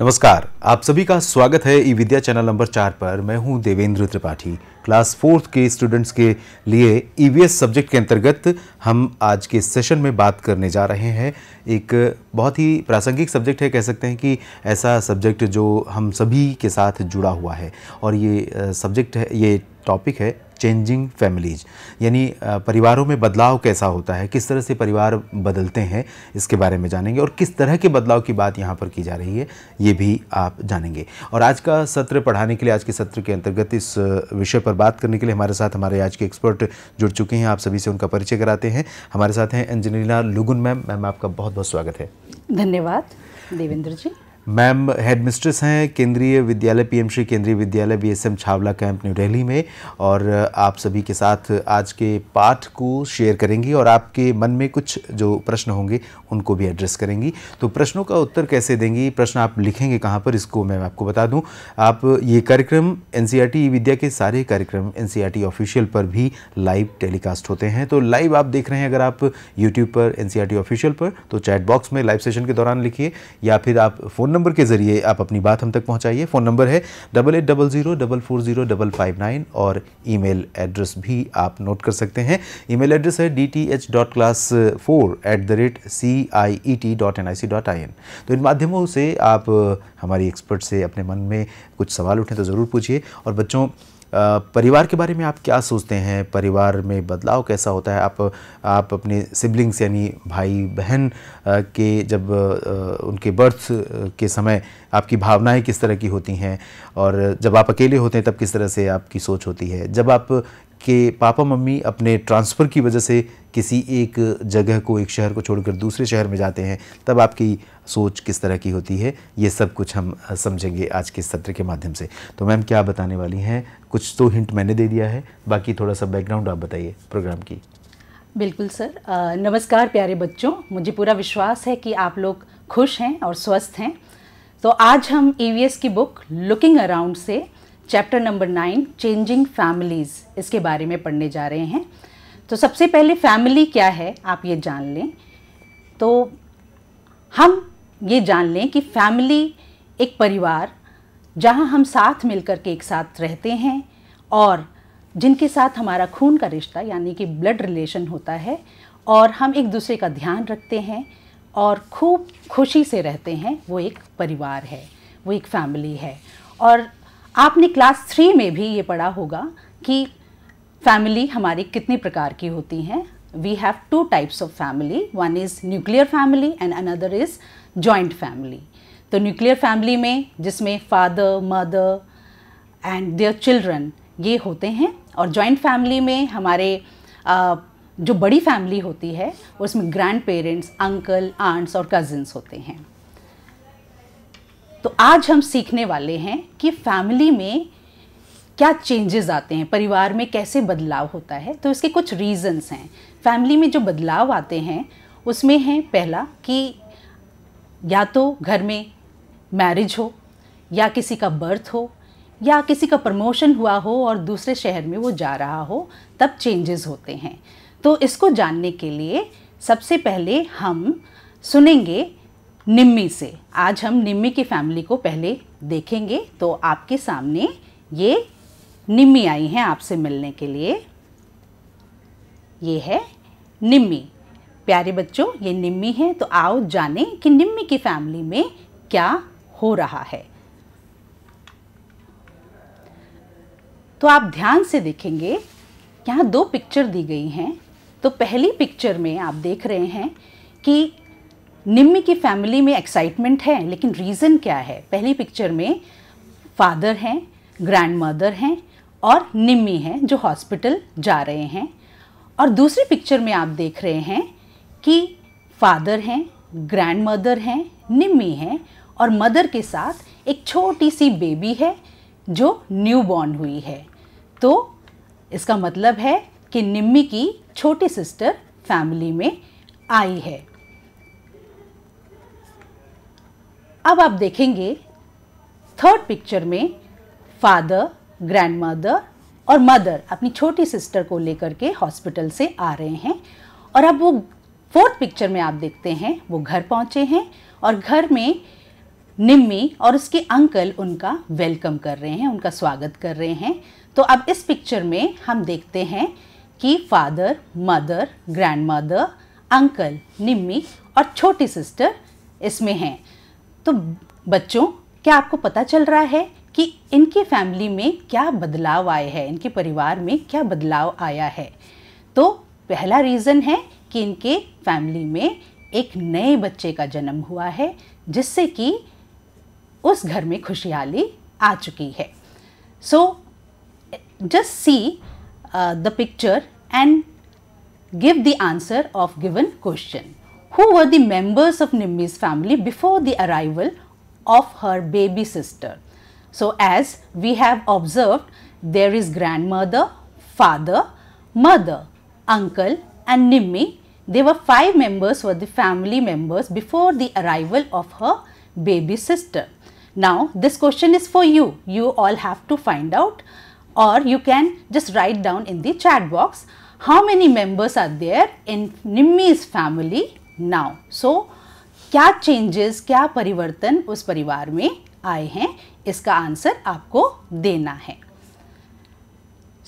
नमस्कार आप सभी का स्वागत है ई विद्या चैनल नंबर चार पर मैं हूं देवेंद्र त्रिपाठी क्लास फोर्थ के स्टूडेंट्स के लिए ईवीएस e सब्जेक्ट के अंतर्गत हम आज के सेशन में बात करने जा रहे हैं एक बहुत ही प्रासंगिक सब्जेक्ट है कह सकते हैं कि ऐसा सब्जेक्ट जो हम सभी के साथ जुड़ा हुआ है और ये सब्जेक्ट है ये टॉपिक है चेंजिंग फैमिलीज यानी परिवारों में बदलाव कैसा होता है किस तरह से परिवार बदलते हैं इसके बारे में जानेंगे और किस तरह के बदलाव की बात यहाँ पर की जा रही है ये भी आप जानेंगे और आज का सत्र पढ़ाने के लिए आज के सत्र के अंतर्गत इस विषय पर बात करने के लिए हमारे साथ हमारे आज के एक्सपर्ट जुड़ चुके हैं आप सभी से उनका परिचय कराते हैं हमारे साथ हैं इंजीनियर लुगुन मैम मैम आपका बहुत बहुत स्वागत है धन्यवाद Devendra ji ma'am headmistress हैं Kendriya Vidyalaya PMC Kendriya Vidyalaya BSM Chhawla camp New Delhi में और आप सभी के साथ आज के पाठ को शेयर करेंगी और आपके मन में कुछ जो प्रश्न होंगे उनको भी एड्रेस करेंगी तो प्रश्नों का उत्तर कैसे देंगी प्रश्न आप लिखेंगे कहाँ पर इसको मैं आपको बता दूँ आप ये कार्यक्रम एन सी e विद्या के सारे कार्यक्रम एन ऑफिशियल e पर भी लाइव टेलीकास्ट होते हैं तो लाइव आप देख रहे हैं अगर आप यूट्यूब पर एन ऑफिशियल e पर तो चैट बॉक्स में लाइव सेशन के दौरान लिखिए या फिर आप फ़ोन नंबर के ज़रिए आप अपनी बात हम तक पहुँचाइए फ़ोन नंबर है double eight double zero double four zero double five nine और ईमेल एड्रेस भी आप नोट कर सकते हैं ईमेल एड्रेस है D T H dot class four at the rate C I E T dot N I C dot I N तो इन माध्यमों से आप हमारी एक्सपर्ट से अपने मन में कुछ सवाल उठें तो ज़रूर पूछिए और बच्चों परिवार के बारे में आप क्या सोचते हैं परिवार में बदलाव कैसा होता है आप आप अपने सिबलिंग्स यानी भाई बहन के जब उनके बर्थ के समय आपकी भावनाएं किस तरह की होती हैं और जब आप अकेले होते हैं तब किस तरह से आपकी सोच होती है जब आप कि पापा मम्मी अपने ट्रांसफ़र की वजह से किसी एक जगह को एक शहर को छोड़कर दूसरे शहर में जाते हैं तब आपकी सोच किस तरह की होती है ये सब कुछ हम समझेंगे आज के सत्र के माध्यम से तो मैम क्या बताने वाली हैं कुछ तो हिंट मैंने दे दिया है बाकी थोड़ा सा बैकग्राउंड आप बताइए प्रोग्राम की बिल्कुल सर नमस्कार प्यारे बच्चों मुझे पूरा विश्वास है कि आप लोग खुश हैं और स्वस्थ हैं तो आज हम ई e की बुक लुकिंग अराउंड से chapter number nine changing families इसके बारे में पढ़ने जा रहे हैं तो सबसे पहले फैमिली क्या है आप ये जान लें तो हम ये जान लें कि फैमिली एक परिवार जहाँ हम साथ मिलकर के एक साथ रहते हैं और जिनके साथ हमारा खून का रिश्ता यानी कि ब्लड रिलेशन होता है और हम एक दूसरे का ध्यान रखते हैं और खूब खुशी से रहते हैं वो एक परिवार है वो एक फैमिली है और आपने क्लास थ्री में भी ये पढ़ा होगा कि फैमिली हमारी कितने प्रकार की होती हैं we have two types of family one is nuclear family and another is joint family तो nuclear family में जिसमें father mother and their children ये होते हैं और joint family में हमारे आ, जो बड़ी फैमिली होती है उसमें ग्रैंड पेरेंट्स अंकल आंट्स और कजिन्स होते हैं तो आज हम सीखने वाले हैं कि फैमिली में क्या चेंजेस आते हैं परिवार में कैसे बदलाव होता है तो इसके कुछ रीज़न्स हैं फैमिली में जो बदलाव आते हैं उसमें हैं पहला कि या तो घर में मैरिज हो या किसी का बर्थ हो या किसी का प्रमोशन हुआ हो और दूसरे शहर में वो जा रहा हो तब चेंजेस होते हैं तो इसको जानने के लिए सबसे पहले हम सुनेंगे निम्मी से आज हम निम्मी की फैमिली को पहले देखेंगे तो आपके सामने ये निम्मी आई हैं आपसे मिलने के लिए ये है निम्मी प्यारे बच्चों ये निम्मी है तो आओ जाने कि निम्मी की फैमिली में क्या हो रहा है तो आप ध्यान से देखेंगे यहाँ दो पिक्चर दी गई हैं तो पहली पिक्चर में आप देख रहे हैं कि निम्मी की फैमिली में एक्साइटमेंट है लेकिन रीज़न क्या है पहली पिक्चर में फादर हैं ग्रैंड मदर हैं और निम्मी हैं जो हॉस्पिटल जा रहे हैं और दूसरी पिक्चर में आप देख रहे हैं कि फादर हैं ग्रैंड मदर हैं निम्मी हैं और मदर के साथ एक छोटी सी बेबी है जो न्यू बॉर्न हुई है तो इसका मतलब है कि निम्मी की छोटी सिस्टर फैमिली में आई है अब आप देखेंगे थर्ड पिक्चर में फादर ग्रैंड मदर और मदर अपनी छोटी सिस्टर को लेकर के हॉस्पिटल से आ रहे हैं और अब वो फोर्थ पिक्चर में आप देखते हैं वो घर पहुँचे हैं और घर में निम्मी और उसके अंकल उनका वेलकम कर रहे हैं उनका स्वागत कर रहे हैं तो अब इस पिक्चर में हम देखते हैं कि father mother grandmother uncle Nimmi और छोटी सिस्टर इसमें हैं तो बच्चों क्या आपको पता चल रहा है कि इनकी फैमिली में क्या बदलाव आए हैं इनके परिवार में क्या बदलाव आया है तो पहला रीज़न है कि इनके फैमिली में एक नए बच्चे का जन्म हुआ है जिससे कि उस घर में खुशहाली आ चुकी है so just see the picture and give the answer of given question who were the members of Nimmi's family before the arrival of her baby sister. So, as we have observed, there is grandmother, father, mother, uncle and Nimmi. There were five members were the family members before the arrival of her baby sister. Now, this question is for you. You all have to find out or you can just write down in the chat box how many members are there in Nimmi's family now so क्या changes क्या परिवर्तन उस परिवार में आए हैं इसका answer आपको देना है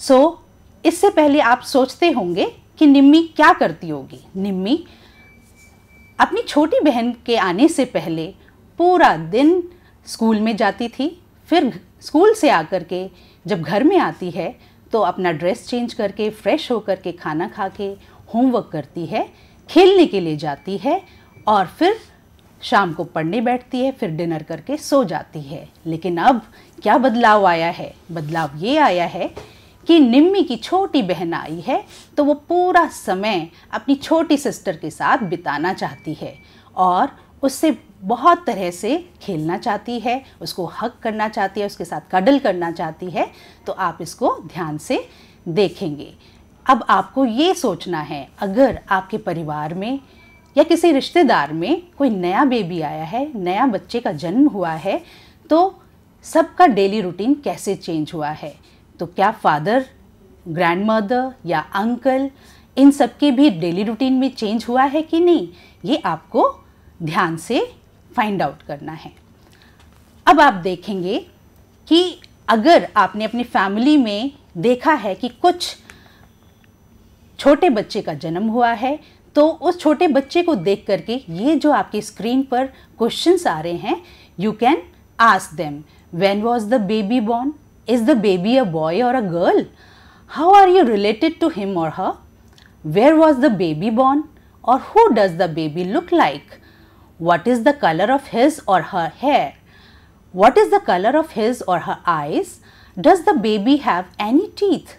सो so, इससे पहले आप सोचते होंगे कि निम्मी क्या करती होगी निम्मी अपनी छोटी बहन के आने से पहले पूरा दिन स्कूल में जाती थी फिर स्कूल से आकर के जब घर में आती है तो अपना ड्रेस चेंज करके फ्रेश होकर के खाना खा के होमवर्क करती है खेलने के लिए जाती है और फिर शाम को पढ़ने बैठती है फिर डिनर करके सो जाती है लेकिन अब क्या बदलाव आया है बदलाव ये आया है कि निम्मी की छोटी बहन आई है तो वो पूरा समय अपनी छोटी सिस्टर के साथ बिताना चाहती है और उससे बहुत तरह से खेलना चाहती है उसको हक करना चाहती है उसके साथ कडल करना चाहती है तो आप इसको ध्यान से देखेंगे अब आपको ये सोचना है अगर आपके परिवार में या किसी रिश्तेदार में कोई नया बेबी आया है नया बच्चे का जन्म हुआ है तो सबका डेली रूटीन कैसे चेंज हुआ है तो क्या फादर ग्रैंड मदर या अंकल इन सब के भी डेली रूटीन में चेंज हुआ है कि नहीं ये आपको ध्यान से फाइंड आउट करना है अब आप देखेंगे कि अगर आपने अपनी फैमिली में देखा है कि कुछ छोटे बच्चे का जन्म हुआ है तो उस छोटे बच्चे को देख करके ये जो आपकी स्क्रीन पर क्वेश्चन आ रहे हैं you can ask them when was the baby born is the baby a boy or a girl how are you related to him or her where was the baby born or who does the baby look like what is the colour of his or her hair what is the colour of his or her eyes does the baby have any teeth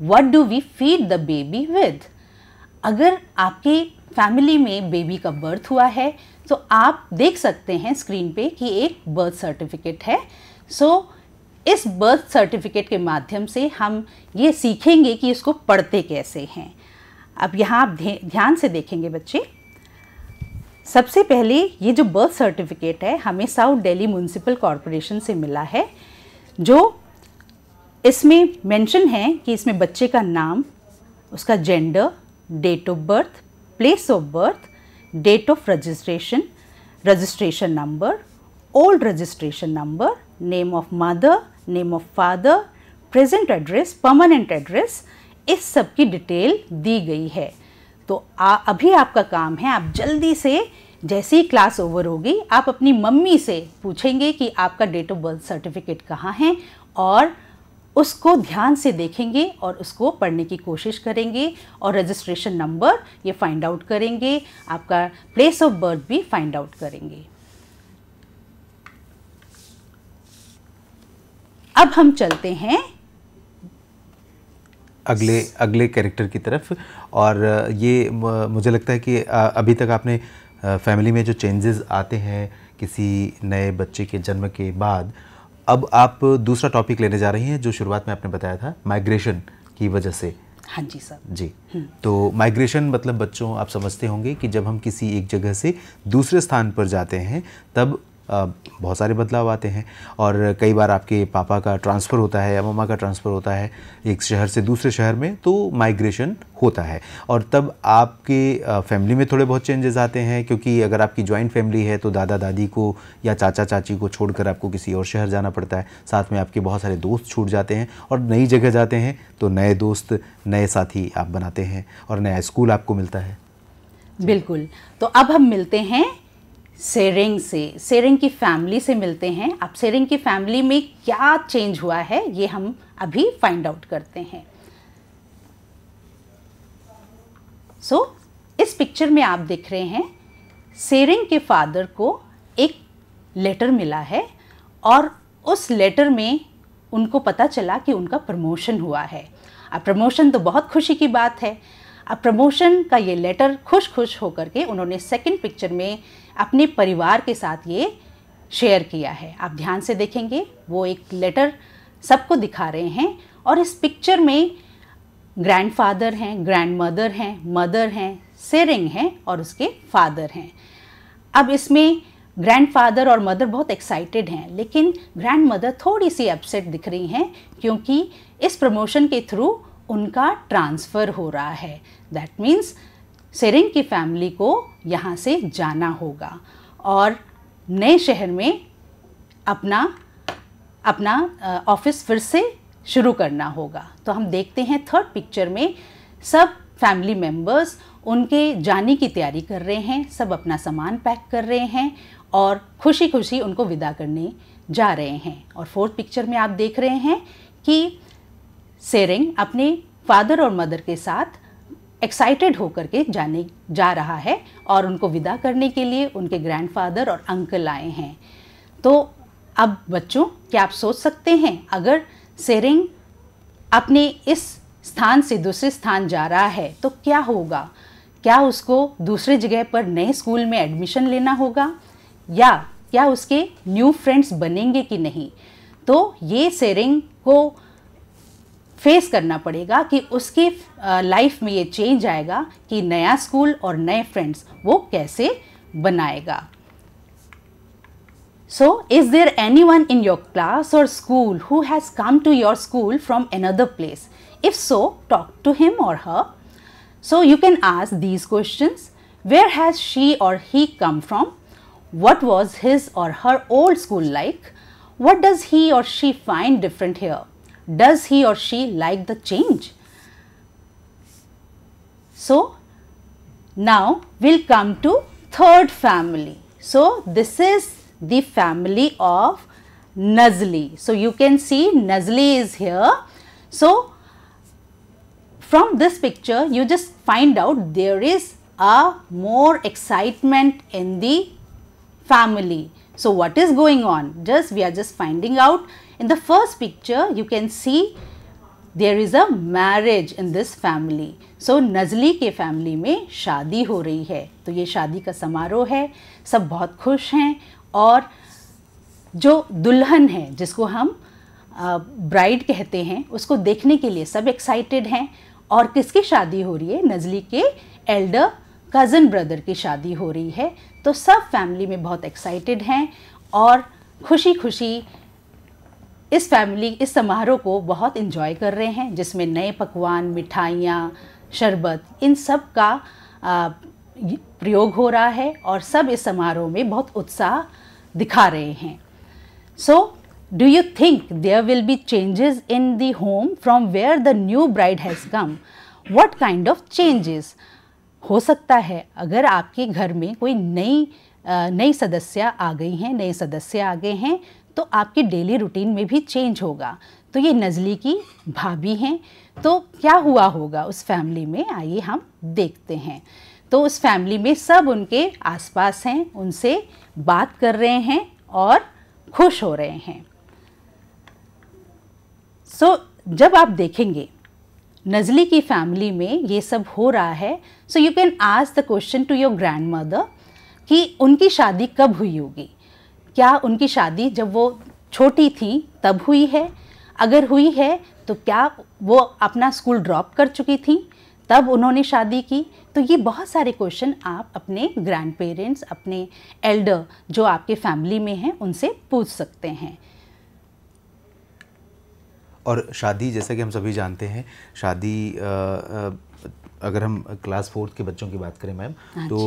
what do we feed the baby with अगर आपके family में baby का birth हुआ है तो आप देख सकते हैं स्क्रीन पे कि एक बर्थ सर्टिफिकेट है सो so, इस बर्थ सर्टिफिकेट के माध्यम से हम ये सीखेंगे कि इसको पढ़ते कैसे हैं अब यहाँ आप ध्यान से देखेंगे बच्चे सबसे पहले ये जो बर्थ सर्टिफिकेट है हमें साउथ दिल्ली म्यूनसिपल कॉरपोरेशन से मिला है जो इसमें मेंशन है कि इसमें बच्चे का नाम उसका gender date of birth place of birth date of registration registration number old registration number name of mother name of father present address permanent address इस सब की डिटेल दी गई है तो आ, अभी आपका काम है आप जल्दी से जैसे ही क्लास ओवर होगी आप अपनी मम्मी से पूछेंगे कि आपका डेट ऑफ बर्थ सर्टिफिकेट कहाँ है और उसको ध्यान से देखेंगे और उसको पढ़ने की कोशिश करेंगे और रजिस्ट्रेशन नंबर ये फाइंड आउट करेंगे आपका प्लेस ऑफ बर्थ भी फाइंड आउट करेंगे अब हम चलते हैं अगले अगले कैरेक्टर की तरफ और ये मुझे लगता है कि अभी तक आपने फैमिली में जो चेंजेस आते हैं किसी नए बच्चे के जन्म के बाद अब आप दूसरा टॉपिक लेने जा रही हैं जो शुरुआत में आपने बताया था माइग्रेशन की वजह से हाँ जी सर जी हम्म। तो माइग्रेशन मतलब बच्चों आप समझते होंगे कि जब हम किसी एक जगह से दूसरे स्थान पर जाते हैं तब बहुत सारे बदलाव आते हैं और कई बार आपके पापा का ट्रांसफ़र होता है या मम्मा का ट्रांसफ़र होता है एक शहर से दूसरे शहर में तो माइग्रेशन होता है और तब आपके फैमिली में थोड़े बहुत चेंजेस आते हैं क्योंकि अगर आपकी जॉइंट फैमिली है तो दादा दादी को या चाचा चाची को छोड़कर आपको किसी और शहर जाना पड़ता है साथ में आपके बहुत सारे दोस्त छूट जाते हैं और नई जगह जाते हैं तो नए दोस्त नए साथी आप बनाते हैं और नया स्कूल आपको मिलता है बिल्कुल तो अब हम मिलते हैं सेरेंग से सेरेंग की फैमिली से मिलते हैं अब सेरिंग की फैमिली में क्या चेंज हुआ है ये हम अभी फाइंड आउट करते हैं सो so, इस पिक्चर में आप देख रहे हैं सेरिंग के फादर को एक लेटर मिला है और उस लेटर में उनको पता चला कि उनका प्रमोशन हुआ है अब प्रमोशन तो बहुत खुशी की बात है अब प्रमोशन का ये लेटर खुश खुश होकर के उन्होंने सेकंड पिक्चर में अपने परिवार के साथ ये शेयर किया है आप ध्यान से देखेंगे वो एक लेटर सबको दिखा रहे हैं और इस पिक्चर में ग्रैंडफादर हैं ग्रैंड मदर हैं मदर हैं सेरिंग हैं और उसके फादर हैं अब इसमें ग्रैंडफादर और मदर बहुत एक्साइटेड हैं लेकिन ग्रैंड मदर थोड़ी सी अपसेट दिख रही हैं क्योंकि इस प्रमोशन के थ्रू उनका ट्रांसफ़र हो रहा है दैट मीन्स सेरेंग की फैमिली को यहाँ से जाना होगा और नए शहर में अपना अपना ऑफिस फिर से शुरू करना होगा तो हम देखते हैं थर्ड पिक्चर में सब फैमिली मेम्बर्स उनके जाने की तैयारी कर रहे हैं सब अपना सामान पैक कर रहे हैं और खुशी खुशी उनको विदा करने जा रहे हैं और फोर्थ पिक्चर में आप देख रहे हैं कि सेरिंग अपने फादर और मदर के साथ एक्साइटेड होकर के जाने जा रहा है और उनको विदा करने के लिए उनके ग्रैंडफादर और अंकल आए हैं तो अब बच्चों क्या आप सोच सकते हैं अगर सेरिंग अपने इस स्थान से दूसरे स्थान जा रहा है तो क्या होगा क्या उसको दूसरे जगह पर नए स्कूल में एडमिशन लेना होगा या क्या उसके न्यू फ्रेंड्स बनेंगे कि नहीं तो ये सेरिंग को फेस करना पड़ेगा कि उसके लाइफ में ये चेंज आएगा कि नया स्कूल और नए फ्रेंड्स वो कैसे बनाएगा so is there any one in your class or school who has come to your school from another place if so talk to him or her so you can ask these question where has she or he come from what was his or her old school like what does he or she find different here Does he or she like the change? So, now we'll come to third family. So, this is the family of Nuzzly. So, you can see Nuzzly is here. So, from this picture you just find out there is a more excitement in the family. So, what is going on? Just we are just finding out In the first picture, you can see there is a marriage in this family so Nazli के family में शादी हो रही है तो ये शादी का समारोह है सब बहुत खुश हैं और जो दुल्हन है जिसको हम ब्राइड कहते हैं उसको देखने के लिए सब एक्साइटेड हैं और किसकी शादी हो रही है नज़ली के एल्डर कज़न ब्रदर की शादी हो रही है तो सब फैमिली में बहुत एक्साइटेड हैं और खुशी खुशी इस फैमिली इस समारोह को बहुत इन्जॉय कर रहे हैं जिसमें नए पकवान मिठाइयाँ शरबत इन सब का प्रयोग हो रहा है और सब इस समारोह में बहुत उत्साह दिखा रहे हैं so do you think there will be changes in the home from where the new bride has come what kind of changes हो सकता है अगर आपके घर में कोई नई नई सदस्य आ गई हैं नए सदस्य आ गए हैं तो आपकी डेली रूटीन में भी चेंज होगा तो ये नज़ली की भाभी हैं तो क्या हुआ होगा उस फैमिली में आइए हम देखते हैं तो उस फैमिली में सब उनके आसपास हैं उनसे बात कर रहे हैं और खुश हो रहे हैं सो so, जब आप देखेंगे नज़ली की फैमिली में ये सब हो रहा है so you can ask the question to your grandmother कि उनकी शादी कब हुई होगी क्या उनकी शादी जब वो छोटी थी तब हुई है अगर हुई है तो क्या वो अपना स्कूल ड्रॉप कर चुकी थी तब उन्होंने शादी की तो ये बहुत सारे क्वेश्चन आप अपने ग्रैंड पेरेंट्स अपने एल्डर जो आपके फैमिली में हैं उनसे पूछ सकते हैं और शादी जैसा कि हम सभी जानते हैं शादी आ, आ, अगर हम क्लास फोर्थ के बच्चों की बात करें मैम हाँ तो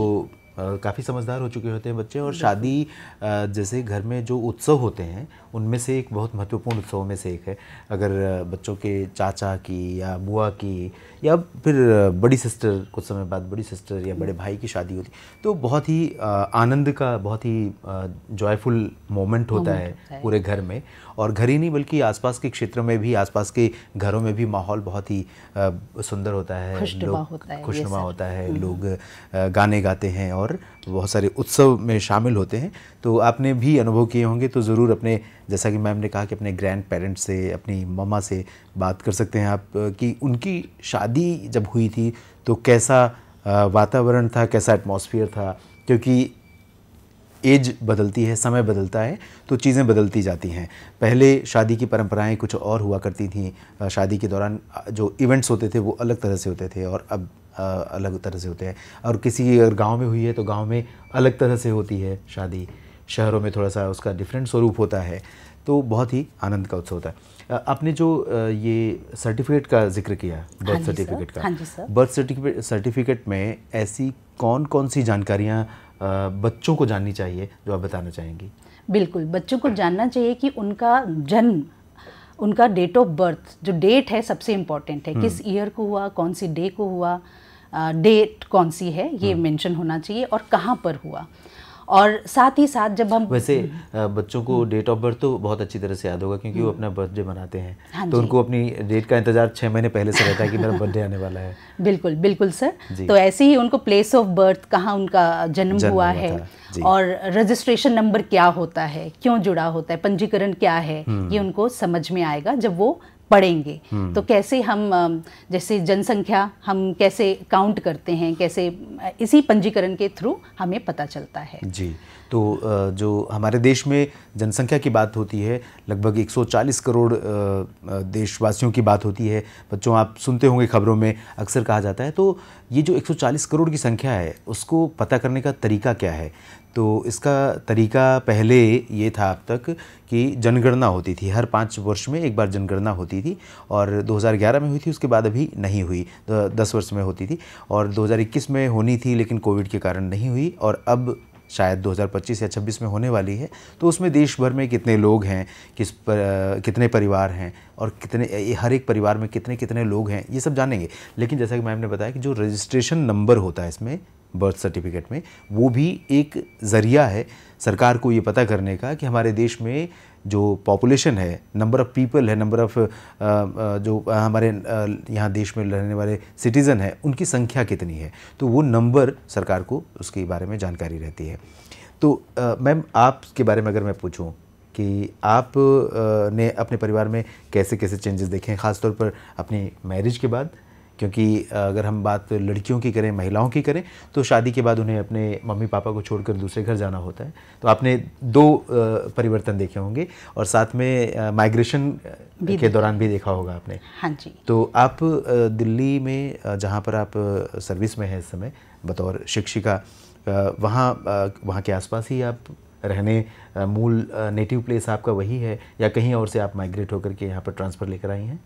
काफ़ी समझदार हो चुके होते हैं बच्चे और शादी जैसे घर में जो उत्सव होते हैं उनमें से एक बहुत महत्वपूर्ण उत्सवों में से एक है अगर बच्चों के चाचा की या बुआ की या फिर बड़ी सिस्टर कुछ समय बाद बड़ी सिस्टर या बड़े भाई की शादी होती तो बहुत ही आनंद का बहुत ही जॉयफुल मोमेंट होता है पूरे घर में और घर ही नहीं बल्कि आसपास के क्षेत्र में भी आसपास के घरों में भी माहौल बहुत ही सुंदर होता है खुशनुमा होता है खुशनुमा होता है हम्म। लोग गाने गाते हैं और और बहुत सारे उत्सव में शामिल होते हैं तो आपने भी अनुभव किए होंगे तो ज़रूर अपने जैसा कि मैम ने कहा कि अपने ग्रैंड पेरेंट्स से अपनी मम्मा से बात कर सकते हैं आप कि उनकी शादी जब हुई थी तो कैसा वातावरण था कैसा एटमॉस्फेयर था क्योंकि एज बदलती है समय बदलता है तो चीज़ें बदलती जाती हैं पहले शादी की परंपराएं कुछ और हुआ करती थीं शादी के दौरान जो इवेंट्स होते थे वो अलग तरह से होते थे और अब अलग तरह से होते हैं और किसी अगर गाँव में हुई है तो गाँव में अलग तरह से होती है शादी शहरों में थोड़ा सा उसका डिफरेंट स्वरूप होता है तो बहुत ही आनंद का उत्सव होता है आपने जो ये सर्टिफिकेट का जिक्र किया बर्थ सर्टिफिकेट हाँ का बर्थ सर्टिफिकेट सर्टिफिकेट में ऐसी कौन कौन सी जानकारियाँ बच्चों को जाननी चाहिए जो आप बताना चाहेंगी बिल्कुल बच्चों को जानना चाहिए कि उनका जन्म उनका डेट ऑफ बर्थ जो डेट है सबसे इम्पॉर्टेंट है हम्म। किस ईयर को हुआ कौन सी डे को हुआ डेट कौन सी है ये मेंशन हाँ। होना चाहिए और कहाँ पर हुआ और साथ ही साथ जब हम वैसे हम्म। बच्चों को डेट ऑफ बर्थ तो बहुत अच्छी तरह से याद होगा क्योंकि वो हम्म। अपना बर्थडे मनाते हैं हाँ तो उनको अपनी डेट का इंतजार छः महीने पहले से रहता है कि मेरा बर्थडे आने वाला है बिल्कुल बिल्कुल सर तो ऐसे ही उनको प्लेस ऑफ बर्थ कहाँ उनका जन्म, जन्म हुआ, हुआ है और रजिस्ट्रेशन नंबर क्या होता है क्यों जुड़ा होता है पंजीकरण क्या है हम्म। ये उनको समझ में आएगा जब वो पढ़ेंगे हम्म। तो कैसे हम जैसे जनसंख्या हम कैसे काउंट करते हैं कैसे इसी पंजीकरण के थ्रू हमें पता चलता है जी तो जो हमारे देश में जनसंख्या की बात होती है लगभग 140 करोड़ देशवासियों की बात होती है बच्चों आप सुनते होंगे खबरों में अक्सर कहा जाता है तो ये जो 140 करोड़ की संख्या है उसको पता करने का तरीका क्या है तो इसका तरीका पहले ये था अब तक कि जनगणना होती थी हर पाँच वर्ष में एक बार जनगणना होती थी और 2011 में हुई थी उसके बाद अभी नहीं हुई दस वर्ष में होती थी और 2021 में होनी थी लेकिन कोविड के कारण नहीं हुई और अब शायद 2025 या 26 में होने वाली है तो उसमें देश भर में कितने लोग हैं किस पर कितने परिवार हैं और कितने हर एक परिवार में कितने कितने लोग हैं ये सब जानेंगे लेकिन जैसा कि मैम ने बताया कि जो रजिस्ट्रेशन नंबर होता है इसमें बर्थ सर्टिफिकेट में वो भी एक ज़रिया है सरकार को ये पता करने का कि हमारे देश में जो पॉपुलेशन है नंबर ऑफ़ पीपल है नंबर ऑफ़ जो हमारे यहाँ देश में रहने वाले सिटीज़न हैं उनकी संख्या कितनी है तो वो नंबर सरकार को उसके बारे में जानकारी रहती है तो मैम आपके बारे में अगर मैं पूछूँ कि आप ने अपने परिवार में कैसे कैसे चेंजेस देखे हैं ख़ासतौर पर अपनी मैरिज के बाद क्योंकि अगर हम बात लड़कियों की करें महिलाओं की करें तो शादी के बाद उन्हें अपने मम्मी पापा को छोड़कर दूसरे घर जाना होता है तो आपने दो परिवर्तन देखे होंगे और साथ में माइग्रेशन के दौरान भी देखा होगा आपने हाँ जी तो आप दिल्ली में जहाँ पर आप सर्विस में हैं इस समय बतौर शिक्षिका वहाँ वहाँ के आसपास ही आप रहने मूल नेटिव प्लेस आपका वही है या कहीं और से आप माइग्रेट होकर के यहाँ पर ट्रांसफ़र लेकर आई हैं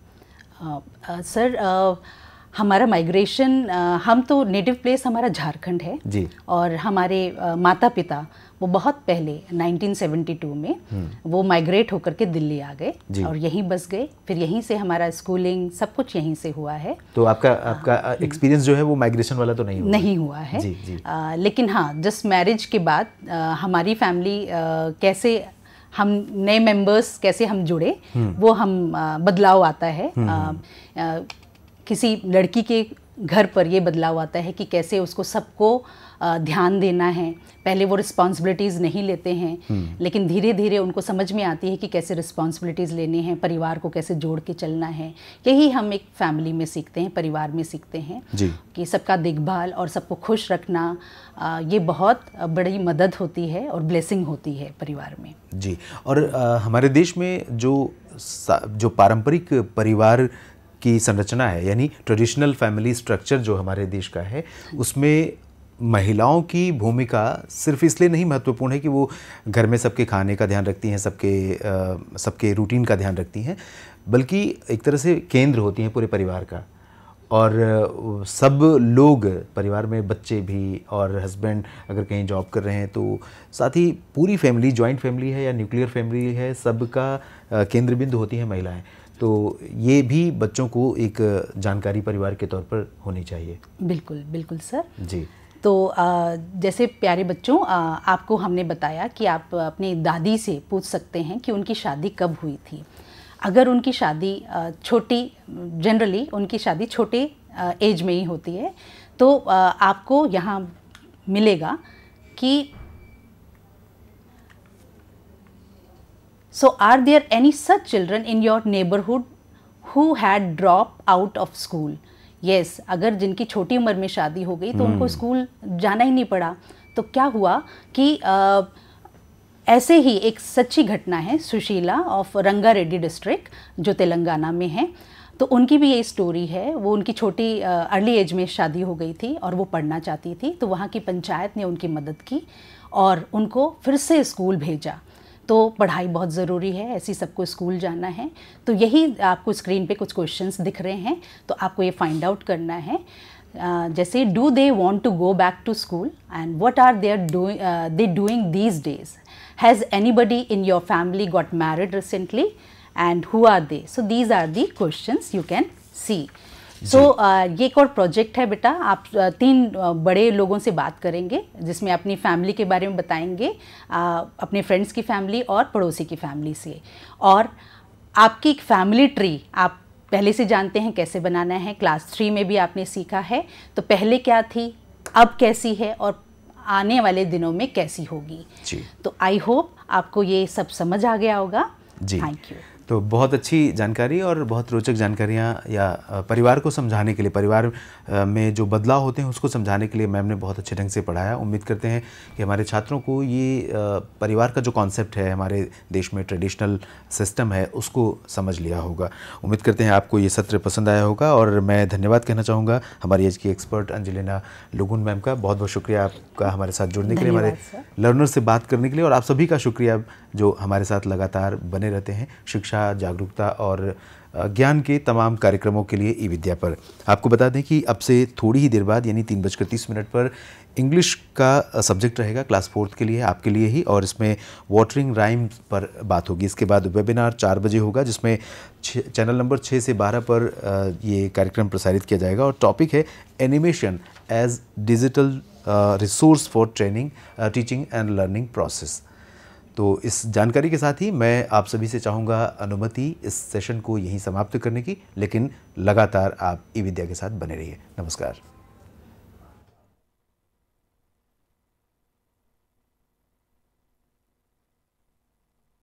सर uh, uh, हमारा माइग्रेशन हम तो नेटिव प्लेस हमारा झारखंड है जी और हमारे माता पिता वो बहुत पहले 1972 में हम्म। वो माइग्रेट होकर के दिल्ली आ गए और यहीं बस गए फिर यहीं से हमारा स्कूलिंग सब कुछ यहीं से हुआ है तो आपका हाँ। आपका एक्सपीरियंस जो है वो माइग्रेशन वाला तो नहीं हुआ नहीं हुआ है जी, जी. आ, लेकिन हाँ जस्ट मैरिज के बाद आ, हमारी फैमिली कैसे हम नए मेंबर्स कैसे हम जुड़े हम्म। वो हम आ, बदलाव आता है हम्म, किसी लड़की के घर पर ये बदलाव आता है कि कैसे उसको सबको ध्यान देना है पहले वो रिस्पॉन्सिबिलिटीज़ नहीं लेते हैं हम्म। लेकिन धीरे धीरे उनको समझ में आती है कि कैसे रिस्पॉन्सिबिलिटीज़ लेने हैं परिवार को कैसे जोड़ के चलना है यही हम एक फैमिली में सीखते हैं परिवार में सीखते हैं कि सबका देखभाल और सबको खुश रखना ये बहुत बड़ी मदद होती है और ब्लेसिंग होती है परिवार में जी और हमारे देश में जो जो पारंपरिक परिवार की संरचना है यानी ट्रेडिशनल फैमिली स्ट्रक्चर जो हमारे देश का है उसमें महिलाओं की भूमिका सिर्फ इसलिए नहीं महत्वपूर्ण है कि वो घर में सबके खाने का ध्यान रखती हैं सबके सबके रूटीन का ध्यान रखती हैं बल्कि एक तरह से केंद्र होती हैं पूरे परिवार का और सब लोग परिवार में बच्चे भी और हस्बैंड अगर कहीं जॉब कर रहे हैं तो साथ ही पूरी फैमिली जॉइंट फैमिली है या न्यूक्लियर फैमिली है सबका केंद्र बिंदु होती हैं महिलाएं है। तो ये भी बच्चों को एक जानकारी परिवार के तौर पर होनी चाहिए बिल्कुल बिल्कुल सर जी तो आ, जैसे प्यारे बच्चों आ, आपको हमने बताया कि आप अपनी दादी से पूछ सकते हैं कि उनकी शादी कब हुई थी अगर उनकी शादी छोटी जनरली उनकी शादी छोटे एज में ही होती है तो आपको यहाँ मिलेगा कि so are there any such children in your neighbourhood who had dropped out of school? Yes, अगर जिनकी छोटी उम्र में शादी हो गई तो hmm. उनको स्कूल जाना ही नहीं पड़ा तो क्या हुआ कि आ, ऐसे ही एक सच्ची घटना है सुशीला ऑफ रंगा रेड्डी डिस्ट्रिक्ट जो तेलंगाना में है तो उनकी भी ये स्टोरी है वो उनकी छोटी अर्ली एज में शादी हो गई थी और वो पढ़ना चाहती थी तो वहाँ की पंचायत ने उनकी मदद की और उनको फिर से स्कूल भेजा तो पढ़ाई बहुत ज़रूरी है ऐसी सबको स्कूल जाना है तो यही आपको स्क्रीन पे कुछ क्वेश्चंस दिख रहे हैं तो आपको ये फाइंड आउट करना है जैसे do they want to go back to school and what are there they doing these days has anybody in your family got married recently and who are they so these are the questions you can see so तो, so, ये एक और project है बेटा आप तीन बड़े लोगों से बात करेंगे जिसमें अपनी फैमिली के बारे में बताएंगे अपने फ्रेंड्स की फैमिली और पड़ोसी की फैमिली से और आपकी एक फैमिली ट्री आप पहले से जानते हैं कैसे बनाना है क्लास थ्री में भी आपने सीखा है तो पहले क्या थी अब कैसी है और आने वाले दिनों में कैसी होगी जी। तो आई होप आपको ये सब समझ आ गया होगा जी थैंक यू तो बहुत अच्छी जानकारी और बहुत रोचक जानकारियाँ या परिवार को समझाने के लिए परिवार में जो बदलाव होते हैं उसको समझाने के लिए मैम ने बहुत अच्छे ढंग से पढ़ाया उम्मीद करते हैं कि हमारे छात्रों को ये परिवार का जो कॉन्सेप्ट है हमारे देश में ट्रेडिशनल सिस्टम है उसको समझ लिया होगा उम्मीद करते हैं आपको ये सत्र पसंद आया होगा और मैं धन्यवाद कहना चाहूँगा हमारी एज की एक्सपर्ट अंजलिना लुगुन मैम का बहुत बहुत शुक्रिया आपका हमारे साथ जुड़ने के लिए हमारे लर्नर से बात करने के लिए और आप सभी का शुक्रिया जो हमारे साथ लगातार बने रहते हैं शिक्षा शिक्षा जागरूकता और ज्ञान के तमाम कार्यक्रमों के लिए ई विद्या पर आपको बता दें कि अब से थोड़ी ही देर बाद यानी तीन बजकर तीस मिनट पर इंग्लिश का सब्जेक्ट रहेगा क्लास फोर्थ के लिए आपके लिए ही और इसमें वाटरिंग राइम पर बात होगी इसके बाद वेबिनार चार बजे होगा जिसमें चैनल नंबर छः से बारह पर ये कार्यक्रम प्रसारित किया जाएगा और टॉपिक है animation as digital resource for training teaching and learning process तो इस जानकारी के साथ ही मैं आप सभी से चाहूँगा अनुमति इस सेशन को यहीं समाप्त करने की लेकिन लगातार आप ई विद्या के साथ बने रहिए नमस्कार